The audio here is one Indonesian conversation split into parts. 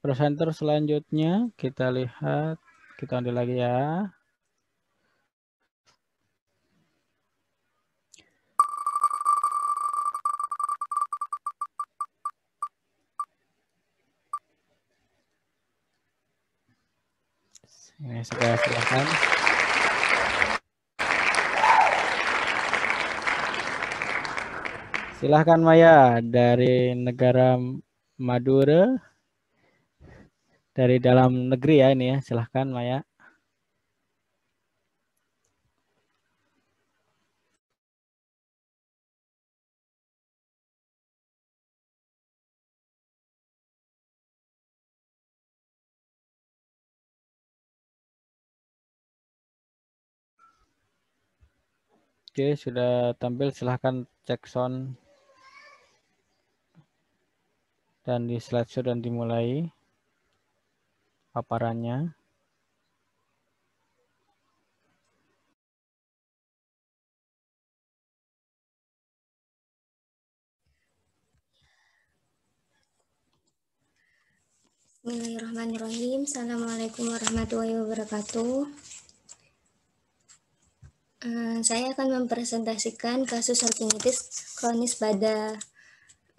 presenter selanjutnya kita lihat kita ambil lagi ya ini sudah silakan silahkan Maya dari negara Madura dari dalam negeri ya ini ya. Silahkan Maya. Oke, sudah tampil. Silahkan cek sound dan di show dan dimulai paparannya. Bismillahirrahmanirrahim. Assalamualaikum warahmatullahi wabarakatuh. Eh, saya akan mempresentasikan kasus artritis kronis pada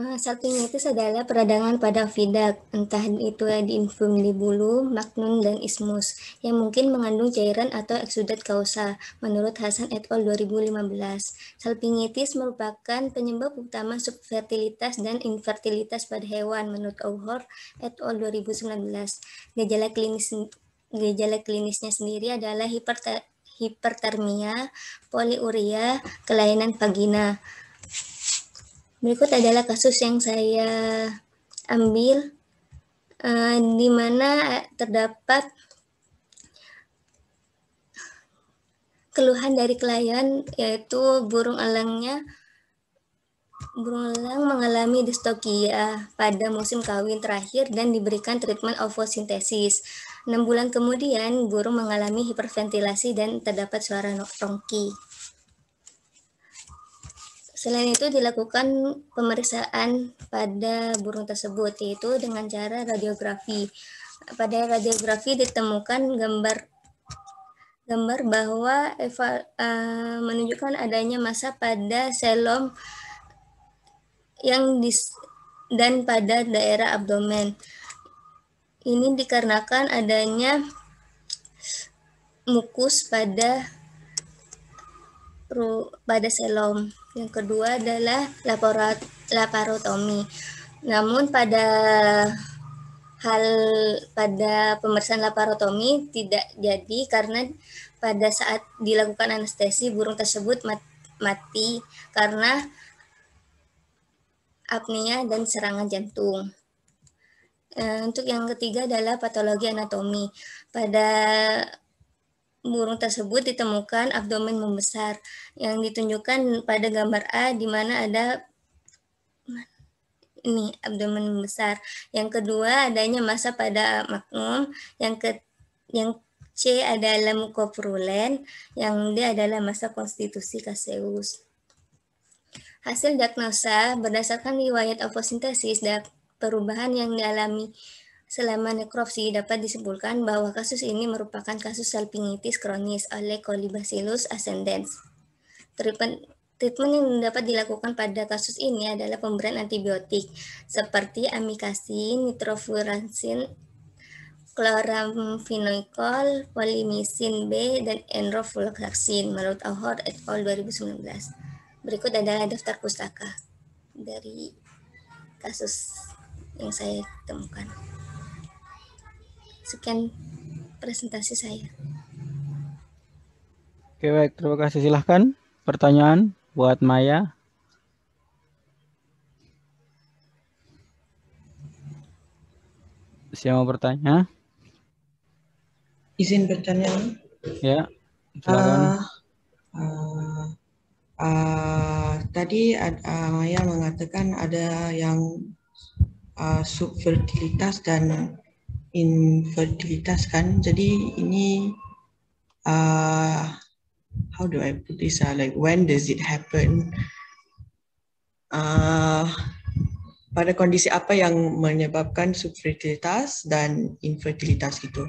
Eh, satunya itu adalah peradangan pada fidak, entah itu di infum di bulu, magnum, dan ismus, yang mungkin mengandung cairan atau eksudat kausa, menurut Hasan et al. 2015. Salpingitis merupakan penyebab utama subfertilitas dan infertilitas pada hewan, menurut Auhor et al. 2019. Gejala klinis gejala klinisnya sendiri adalah hiperter hipertermia, poliuria, kelainan vagina. Berikut adalah kasus yang saya ambil, uh, di mana eh, terdapat keluhan dari klien yaitu burung elangnya burung elang mengalami distokia pada musim kawin terakhir dan diberikan treatment ovosintesis. 6 bulan kemudian, burung mengalami hiperventilasi dan terdapat suara rongki. Selain itu dilakukan pemeriksaan pada burung tersebut yaitu dengan cara radiografi. Pada radiografi ditemukan gambar gambar bahwa eva, uh, menunjukkan adanya massa pada selom yang dis, dan pada daerah abdomen. Ini dikarenakan adanya mukus pada pada selom. Yang kedua adalah laparat, laparotomi. Namun pada hal pada pemeriksaan laparotomi tidak jadi karena pada saat dilakukan anestesi burung tersebut mati karena apnea dan serangan jantung. Eh, untuk yang ketiga adalah patologi anatomi. Pada burung tersebut ditemukan abdomen membesar yang ditunjukkan pada gambar A di mana ada ini abdomen membesar. Yang kedua adanya massa pada magnum, yang ke yang C adalah mukopurulen, yang D adalah massa konstitusi kaseus. Hasil diagnosa berdasarkan riwayat ovosintesis dan perubahan yang dialami Selama nekropsi dapat disimpulkan bahwa kasus ini merupakan kasus salpingitis kronis oleh Colibacillus ascendens. Treatment, treatment yang dapat dilakukan pada kasus ini adalah pemberian antibiotik seperti amikasin, nitrofuransin, chloramphenicol, polimisin B, dan enrofloxacin menurut Ahor et al. 2019. Berikut adalah daftar pustaka dari kasus yang saya temukan. Sekian presentasi saya. Oke baik, terima kasih. Silahkan pertanyaan buat Maya. Siapa mau bertanya? Izin bertanya. Ya, silakan. Uh, uh, uh, tadi uh, Maya mengatakan ada yang uh, subfertilitas dan infertilitas kan jadi ini uh, how do I put this uh, like when does it happen uh, pada kondisi apa yang menyebabkan subfertilitas dan infertilitas itu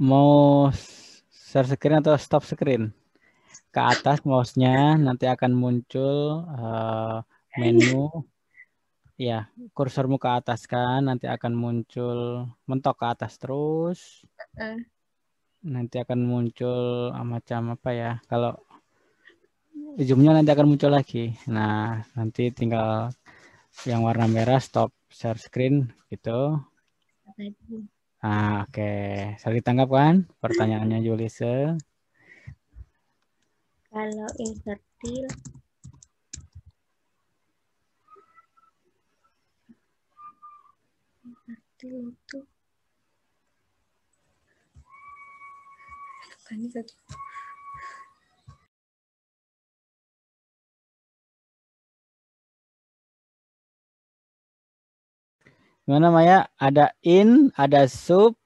mau share screen atau stop screen. Ke atas mouse-nya nanti akan muncul uh, menu ya, kursormu ke atas kan nanti akan muncul mentok ke atas terus. Eh. Nanti akan muncul ah, macam apa ya? Kalau ujungnya nanti akan muncul lagi. Nah, nanti tinggal yang warna merah stop share screen gitu. Ah, oke. Okay. Saya kan? pertanyaannya Julise. Kalau invertil invertil itu bukannya satu Gimana Maya? Ada in, ada sub.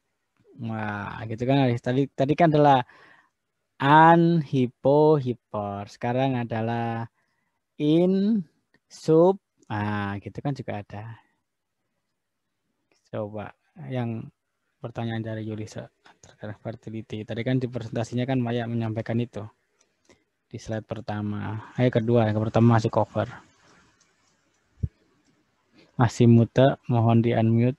Wah, gitu kan. Tadi tadi kan adalah an, hipo, hipor. Sekarang adalah in, sub. Ah, gitu kan juga ada. Coba yang pertanyaan dari Yulisa terkait fertility. Tadi kan di presentasinya kan Maya menyampaikan itu di slide pertama. Ayo kedua, yang pertama masih cover. Masih muta, mohon di unmute.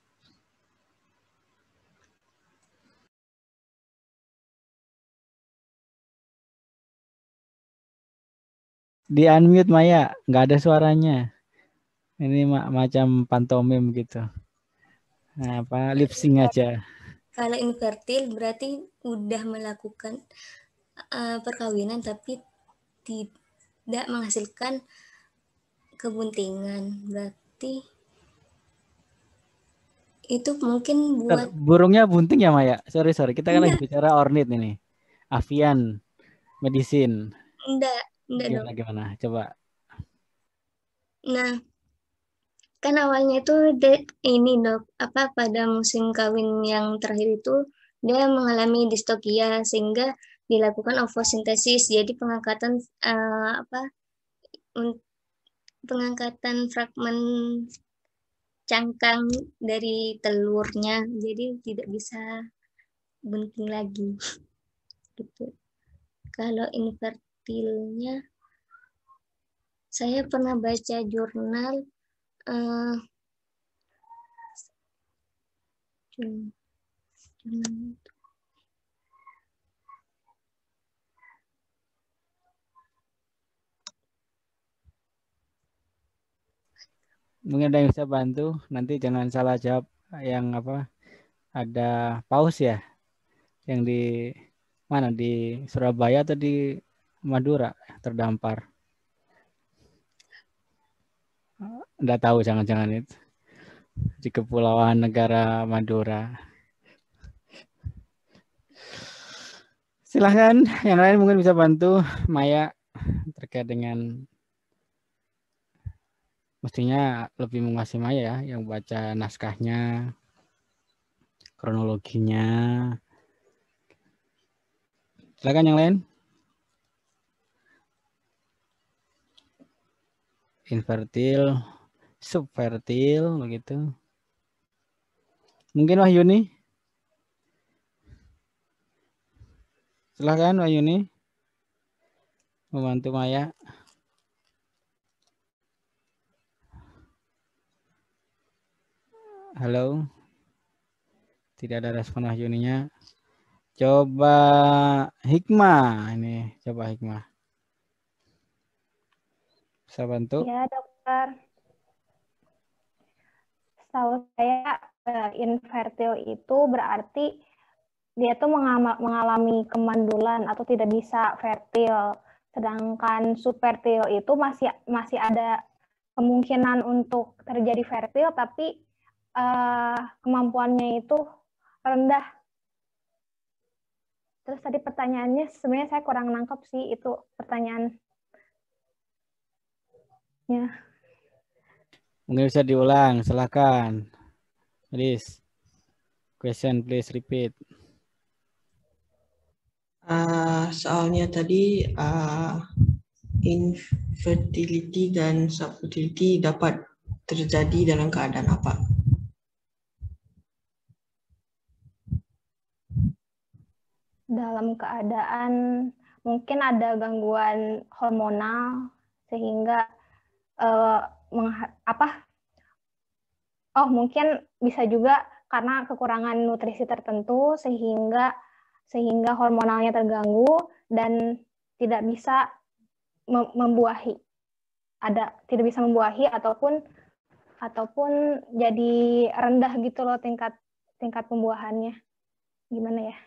Di unmute Maya, nggak ada suaranya. Ini ma macam pantomim gitu. Nah, apa lip sync aja. Kalau invertil berarti udah melakukan uh, perkawinan tapi tidak menghasilkan kebuntingan. Berarti itu mungkin buat burungnya bunting ya Maya. Sorry sorry, kita kan iya. lagi bicara ornit ini. Avian, medisin. Enggak, enggak gimana, dong. Gimana? Coba. Nah, kan awalnya itu de, ini dok apa pada musim kawin yang terakhir itu dia mengalami distokia sehingga dilakukan ovosintesis jadi pengangkatan uh, apa pengangkatan fragmen cangkang dari telurnya jadi tidak bisa bunting lagi gitu kalau invertilnya saya pernah baca jurnal uh, jurnal mungkin ada yang bisa bantu nanti jangan salah jawab yang apa ada paus ya yang di mana di Surabaya atau di Madura terdampar nggak tahu jangan-jangan itu di kepulauan negara Madura silahkan yang lain mungkin bisa bantu Maya terkait dengan mestinya lebih menguasai Maya ya, yang baca naskahnya, kronologinya. Silakan yang lain. Invertil, subvertil, begitu. Mungkin Wahyuni. Silahkan Wahyuni. Membantu Maya. Halo. Tidak ada respon Wahyuninya. Coba Hikmah ini, coba Hikmah. Bisa bantu? Ya, dokter. Setahu saya eh, infertil itu berarti dia tuh mengalami kemandulan atau tidak bisa fertil. Sedangkan supertil itu masih masih ada kemungkinan untuk terjadi fertil tapi uh, kemampuannya itu rendah. Terus tadi pertanyaannya sebenarnya saya kurang nangkep sih itu pertanyaan. Ya. Mungkin bisa diulang, silakan. Please. Question please repeat. Uh, soalnya tadi uh, infertility dan subfertility dapat terjadi dalam keadaan apa? dalam keadaan mungkin ada gangguan hormonal sehingga uh, apa oh mungkin bisa juga karena kekurangan nutrisi tertentu sehingga sehingga hormonalnya terganggu dan tidak bisa membuahi ada tidak bisa membuahi ataupun ataupun jadi rendah gitu loh tingkat tingkat pembuahannya gimana ya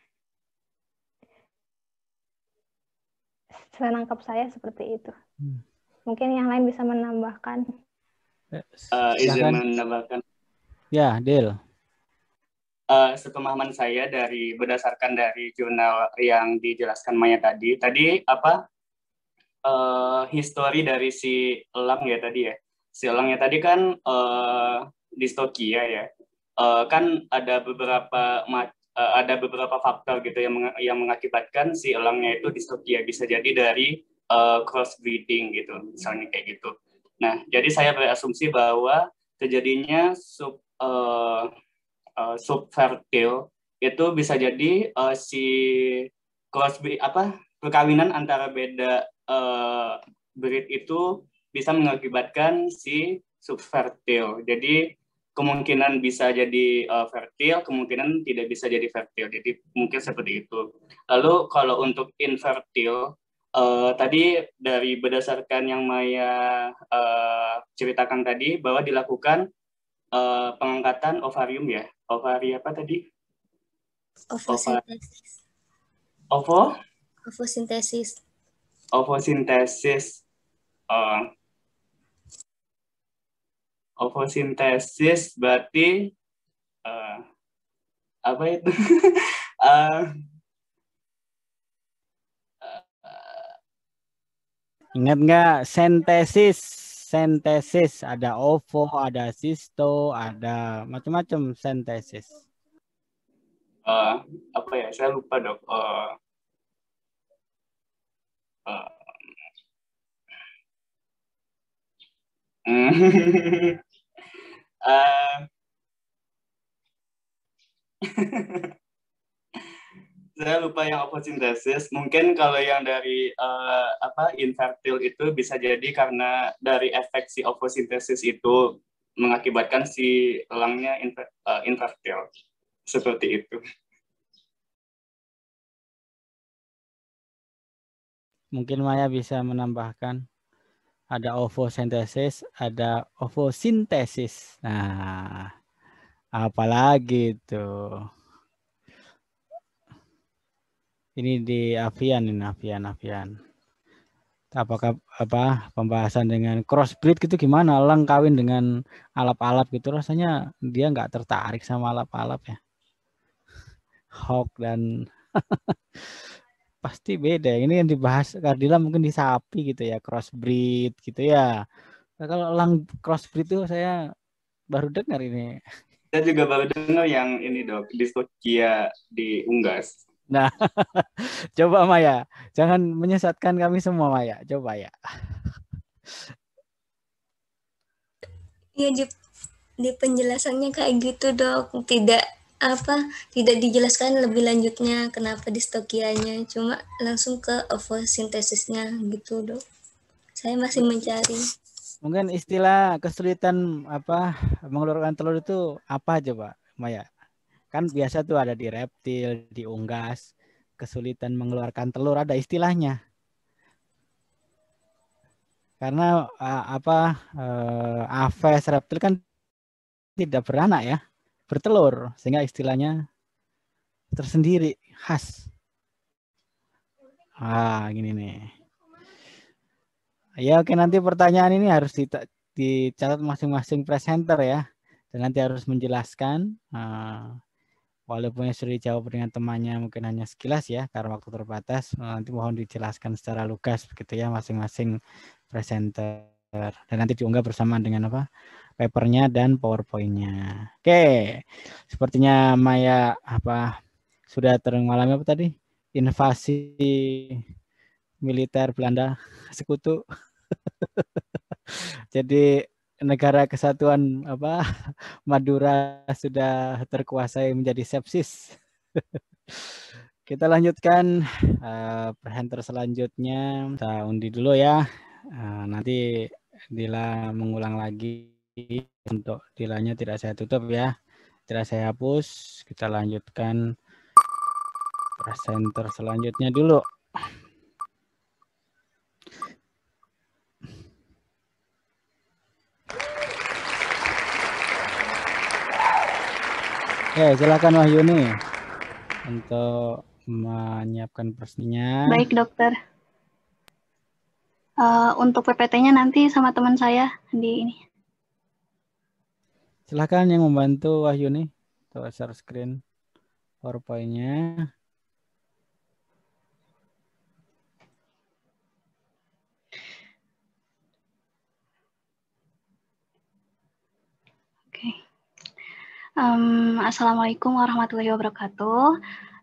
nangkap saya seperti itu. Hmm. Mungkin yang lain bisa menambahkan. Uh, izin menambahkan. Ya, Del. Uh, sepemahaman saya dari berdasarkan dari jurnal yang dijelaskan Maya tadi, tadi apa uh, histori dari si elang ya tadi ya, si elangnya tadi kan uh, distokia ya, uh, kan ada beberapa mat, uh, ada beberapa faktor gitu yang meng yang mengakibatkan si elangnya itu distokia ya, bisa jadi dari uh, eh, cross breeding gitu misalnya kayak gitu. Nah jadi saya berasumsi bahwa terjadinya sub uh, uh, subfertil itu bisa jadi uh, si cross apa perkawinan antara beda uh, breed itu bisa mengakibatkan si subfertil. Jadi kemungkinan bisa jadi uh, eh, fertil, kemungkinan tidak bisa jadi fertil. Jadi mungkin seperti itu. Lalu kalau untuk infertil, uh, eh, tadi dari berdasarkan yang Maya uh, ceritakan tadi bahwa dilakukan uh, pengangkatan ovarium ya, ovari apa tadi? Ovosintesis. Ovo? Ovosintesis. Ovosintesis. Uh, Ovosintesis berarti uh, apa itu? uh, Ingat nggak sintesis? Sintesis ada ovo, ada sisto, ada macam-macam sintesis. Uh, eh, apa ya? Saya lupa dok. Uh, uh, Eh, saya lupa yang oposintesis Mungkin kalau yang dari uh, apa infertil itu bisa jadi karena dari efek si oposintesis itu mengakibatkan si elangnya infer, eh, infertil. Seperti itu. Mungkin Maya bisa menambahkan ada ovosintesis, ada ovosintesis. Nah, apalagi itu. Ini di avian ini avian avian. Apakah apa pembahasan dengan crossbreed gitu gimana? Lang kawin dengan alap-alap gitu rasanya dia nggak tertarik sama alap-alap ya. Hawk dan pasti beda. Ini yang dibahas Kardila mungkin di sapi gitu ya, crossbreed gitu ya. Nah, kalau lang crossbreed itu saya baru dengar ini. Saya juga baru dengar yang ini dok, distokia di Unggas. Nah, coba Maya, jangan menyesatkan kami semua Maya. Coba ya. Iya di, di penjelasannya kayak gitu dok, tidak apa tidak dijelaskan lebih lanjutnya kenapa distokianya cuma langsung ke ovosintesisnya gitu dok saya masih mencari mungkin istilah kesulitan apa mengeluarkan telur itu apa coba Maya kan biasa tuh ada di reptil di unggas kesulitan mengeluarkan telur ada istilahnya karena apa eh, aves reptil kan tidak beranak ya bertelur sehingga istilahnya tersendiri khas. Ah, gini nih. Ya oke nanti pertanyaan ini harus dicatat masing-masing presenter ya dan nanti harus menjelaskan ah, walaupun yang sudah dijawab dengan temannya mungkin hanya sekilas ya karena waktu terbatas eh, nanti mohon dijelaskan secara lugas begitu ya masing-masing presenter dan nanti diunggah bersama dengan apa papernya dan powerpointnya. Oke, sepertinya Maya apa sudah terengalami apa tadi? Invasi militer Belanda sekutu. Jadi negara kesatuan apa Madura sudah terkuasai menjadi sepsis. Kita lanjutkan uh, eh, presenter selanjutnya. Kita undi dulu ya. Uh, nanti Dila mengulang lagi untuk tilanya tidak saya tutup ya tidak saya hapus kita lanjutkan presenter selanjutnya dulu Oke, ya, silakan Wahyuni untuk menyiapkan persinya. Baik, dokter. Uh, untuk PPT-nya nanti sama teman saya di ini Silahkan yang membantu Wahyu nih. Coba share screen powerpoint Um, Assalamualaikum warahmatullahi wabarakatuh.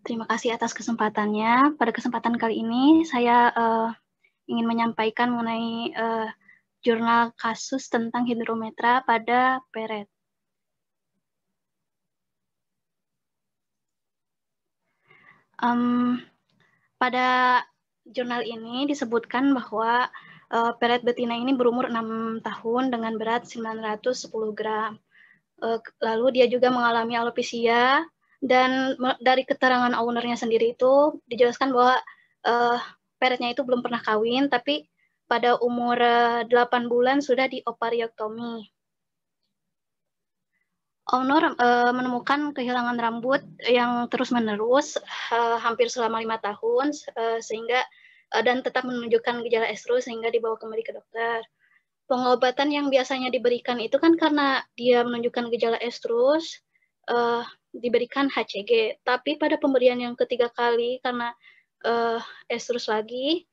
Terima kasih atas kesempatannya. Pada kesempatan kali ini saya uh, ingin menyampaikan mengenai uh, jurnal kasus tentang hidrometra pada peret. Um, pada jurnal ini disebutkan bahwa uh, pelet betina ini berumur 6 tahun dengan berat 910 gram. Uh, lalu dia juga mengalami alopecia dan dari keterangan ownernya sendiri itu dijelaskan bahwa uh, eh, peretnya itu belum pernah kawin tapi pada umur uh, 8 bulan sudah diopariotomi. Om Nur eh, menemukan kehilangan rambut yang terus-menerus uh, eh, hampir selama lima tahun uh, sehingga uh, dan tetap menunjukkan gejala estrus sehingga dibawa kembali ke dokter. Pengobatan yang biasanya diberikan itu kan karena dia menunjukkan gejala estrus uh, diberikan HCG, tapi pada pemberian yang ketiga kali karena uh, estrus lagi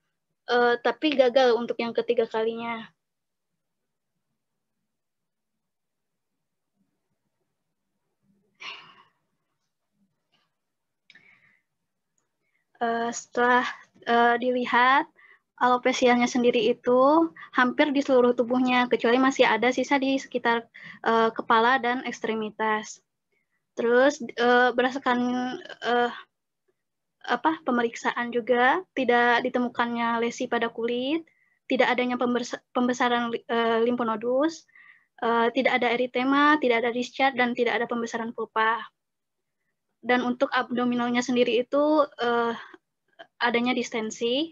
uh, tapi gagal untuk yang ketiga kalinya Eh, setelah uh, dilihat alopesianya sendiri itu hampir di seluruh tubuhnya kecuali masih ada sisa di sekitar uh, kepala dan ekstremitas. Terus uh, berdasarkan uh, apa pemeriksaan juga tidak ditemukannya lesi pada kulit, tidak adanya pembesaran uh, limponodus, uh, tidak ada eritema, tidak ada discharge dan tidak ada pembesaran pulpa dan untuk abdominalnya sendiri itu uh, adanya distensi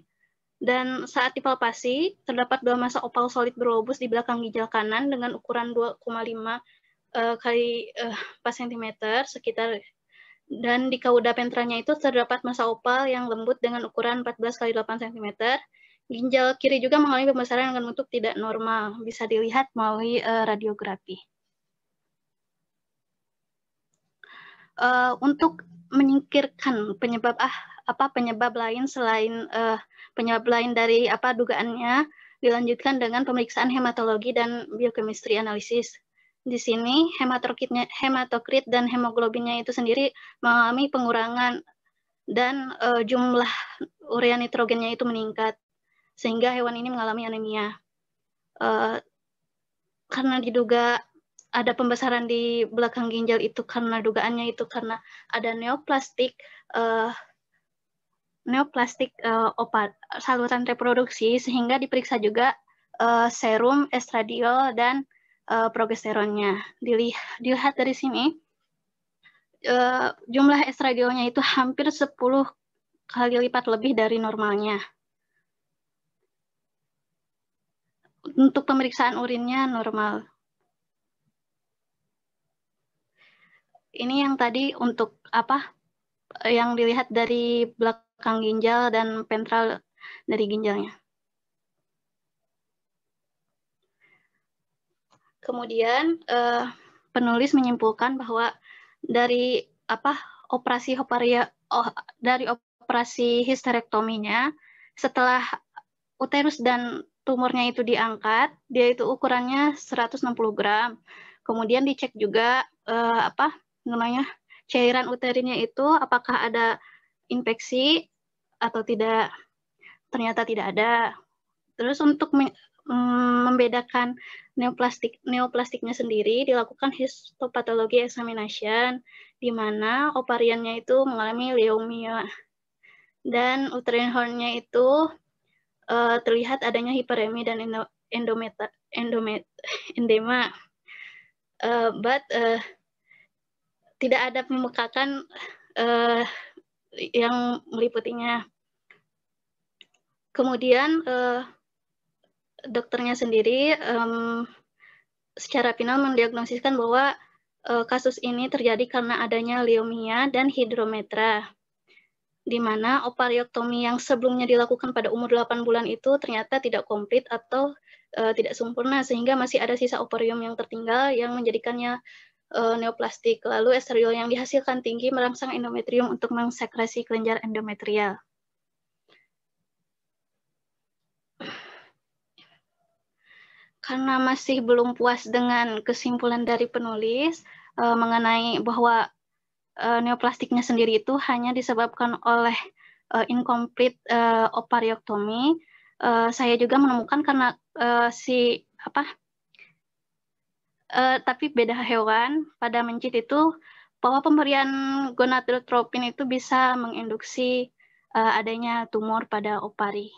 dan saat dipalpasi terdapat dua massa opal solid berlobus di belakang ginjal kanan dengan ukuran 2,5 uh, eh, kali uh, 4 cm sekitar dan di kauda pentranya itu terdapat massa opal yang lembut dengan ukuran 14 kali 8 cm. Ginjal kiri juga mengalami pembesaran dengan bentuk tidak normal, bisa dilihat melalui uh, radiografi. uh, untuk menyingkirkan penyebab ah apa penyebab lain selain uh, penyebab lain dari apa dugaannya dilanjutkan dengan pemeriksaan hematologi dan biochemistry analisis. Di sini hematokritnya hematokrit dan hemoglobinnya itu sendiri mengalami pengurangan dan uh, jumlah urea nitrogennya itu meningkat sehingga hewan ini mengalami anemia. Uh, karena diduga ada pembesaran di belakang ginjal itu karena dugaannya itu karena ada neoplastik uh, neoplastik uh, opat saluran reproduksi sehingga diperiksa juga uh, serum estradiol dan uh, progesteronnya. Dilihat, dilihat dari sini uh, jumlah estradiolnya itu hampir 10 kali lipat lebih dari normalnya. Untuk pemeriksaan urinnya normal. ini yang tadi untuk apa eh, yang dilihat dari belakang ginjal dan pentral dari ginjalnya. Kemudian eh, penulis menyimpulkan bahwa dari apa operasi hoparia oh, dari operasi histerektominya setelah uterus dan tumornya itu diangkat, dia itu ukurannya 160 gram. Kemudian dicek juga eh, apa namanya cairan uterinnya itu apakah ada infeksi atau tidak. Ternyata tidak ada. Terus untuk mm, membedakan neoplastik neoplastiknya sendiri dilakukan histopatologi examination di mana ovariannya itu mengalami leukemia dan uterine hornnya itu uh, terlihat adanya hiperemi dan endometa endomet endema uh, but uh, tidak ada pemekakan uh, eh, yang meliputinya. Kemudian uh, dokternya sendiri um, secara final mendiagnosiskan bahwa uh, kasus ini terjadi karena adanya leomia dan hidrometra di mana opariotomi yang sebelumnya dilakukan pada umur 8 bulan itu ternyata tidak komplit atau uh, tidak sempurna sehingga masih ada sisa oparium yang tertinggal yang menjadikannya uh, neoplastik. Lalu esteriol yang dihasilkan tinggi merangsang endometrium untuk mensekresi kelenjar endometrial. Karena masih belum puas dengan kesimpulan dari penulis uh, mengenai bahwa uh, neoplastiknya sendiri itu hanya disebabkan oleh uh, incomplete uh, opariotomi, uh, saya juga menemukan karena uh, si apa uh, tapi beda hewan pada mencit itu bahwa pemberian gonadotropin itu bisa menginduksi uh, adanya tumor pada opari.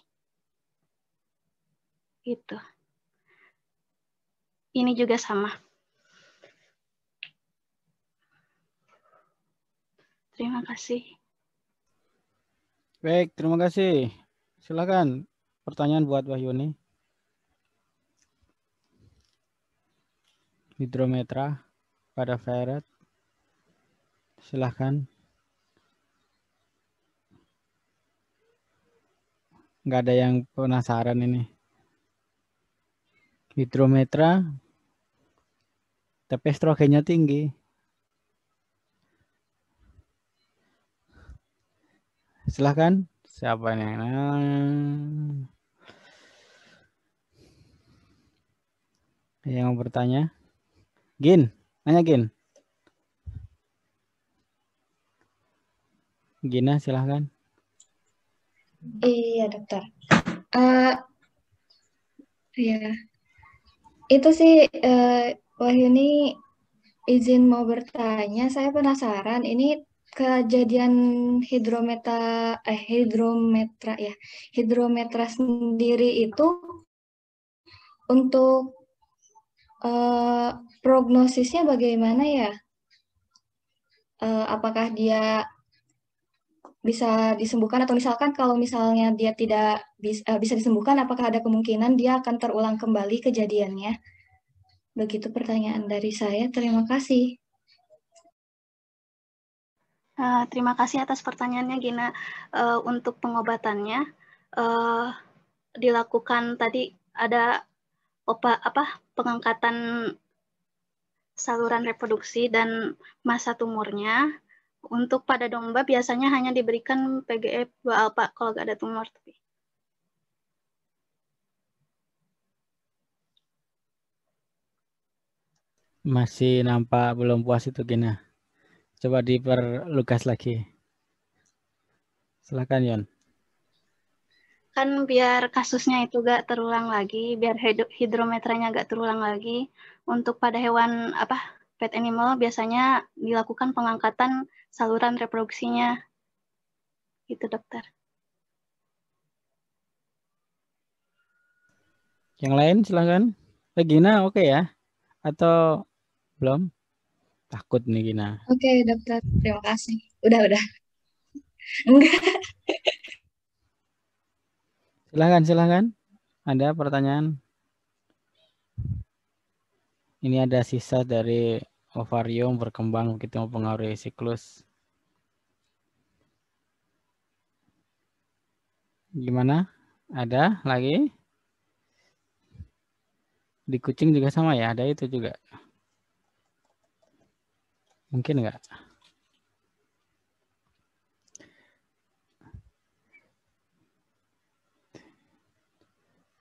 Gitu. Ini juga sama. Terima kasih. Baik, terima kasih. Silakan pertanyaan buat Wahyuni. hidrometra pada Ferret. Silahkan. Nggak ada yang penasaran ini. Hidrometra, tapi estrogennya tinggi. Silahkan. Siapa yang nah. yang mau bertanya? Gin, nanya Gin. Gina, silahkan. Iya, dokter. Uh, ya, itu sih uh, eh, ini izin mau bertanya. Saya penasaran. Ini kejadian hidrometa eh hidrometra ya hidrometra sendiri itu untuk uh, prognosisnya bagaimana ya? Uh, apakah dia bisa disembuhkan atau misalkan kalau misalnya dia tidak bisa, uh, eh, bisa disembuhkan, apakah ada kemungkinan dia akan terulang kembali kejadiannya? Begitu pertanyaan dari saya. Terima kasih. Uh, terima kasih atas pertanyaannya, Gina. Uh, untuk pengobatannya, uh, dilakukan tadi ada opa, apa pengangkatan saluran reproduksi dan masa tumornya. Untuk pada domba biasanya hanya diberikan PGE 2 alfa kalau nggak ada tumor. Tapi. Masih nampak belum puas itu Gina. Coba diperlugas lagi. Silakan Yon kan biar kasusnya itu gak terulang lagi, biar hidrometranya gak terulang lagi. Untuk pada hewan apa pet animal biasanya dilakukan pengangkatan saluran reproduksinya. Gitu dokter. Yang lain silahkan. Regina eh, oke okay ya? Atau belum? Takut nih Gina. Oke okay, dokter, terima kasih. Udah udah. Enggak. Silahkan, silahkan. Ada pertanyaan? Ini ada sisa dari ovarium berkembang begitu mempengaruhi siklus. Gimana? Ada lagi? Di kucing juga sama ya, ada itu juga. Mungkin enggak?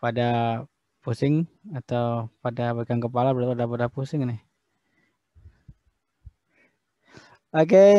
pada pusing atau pada bagian kepala berarti pada pusing nih. Oke. Okay.